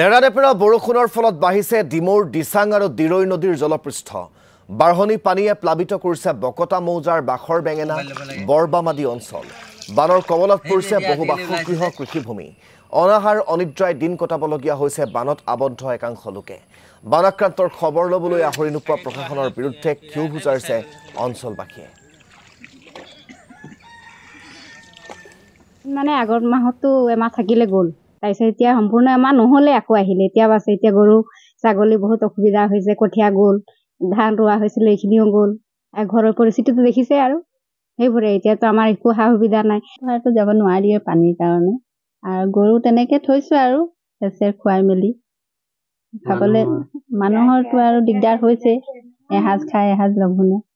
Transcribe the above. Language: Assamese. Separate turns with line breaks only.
নেৰাডেপেৰা বৰষুণৰ ফলত বাঢ়িছে ডিমৌৰ দিচাং আৰু দিৰৈ নদীৰ জলপৃষ্ঠ বাঢ়নী পানীয়ে প্লাৱিত কৰিছে বকতা মৌজাৰ বাখৰ বেঙেনা বৰবাম আদি অঞ্চল বানৰ কবলত পৰিছে বহু বাসগৃহ কৃষিভূমি অনাহাৰ অনিদ্ৰাই দিন কটাবলগীয়া হৈছে বানত আবদ্ধ একাংশ লোকে বান আক্ৰান্তৰ খবৰ ল'বলৈ আহৰি নোপোৱা প্ৰশাসনৰ বিৰুদ্ধে ক্ষোভ বুজাৰিছে অঞ্চলবাসীয়ে
মানে আগৰ মাহতো এমাহ থাকিলে গ'ল তাৰপিছত এতিয়া সম্পূৰ্ণ আমাৰ নহ'লে আকৌ আহিলে এতিয়া বাছে এতিয়া গৰু ছাগলী বহুত অসুবিধা হৈছে কঠীয়া গ'ল ধান ৰোৱা হৈছিলে এইখিনিও গ'ল আৰু ঘৰৰ পৰিস্থিতিটো দেখিছে আৰু সেইবোৰে এতিয়াতো আমাৰ একো সা সুবিধা নাই তাৰতো যাব নোৱাৰিয়ে পানীৰ কাৰণে আৰু গৰু তেনেকে থৈছোঁ আৰু খেচেৰ খুৱাই মেলি খাবলে মানুহৰটো আৰু দিগদাৰ হৈছে এসাঁজ খাই এসাঁজ লঘোণে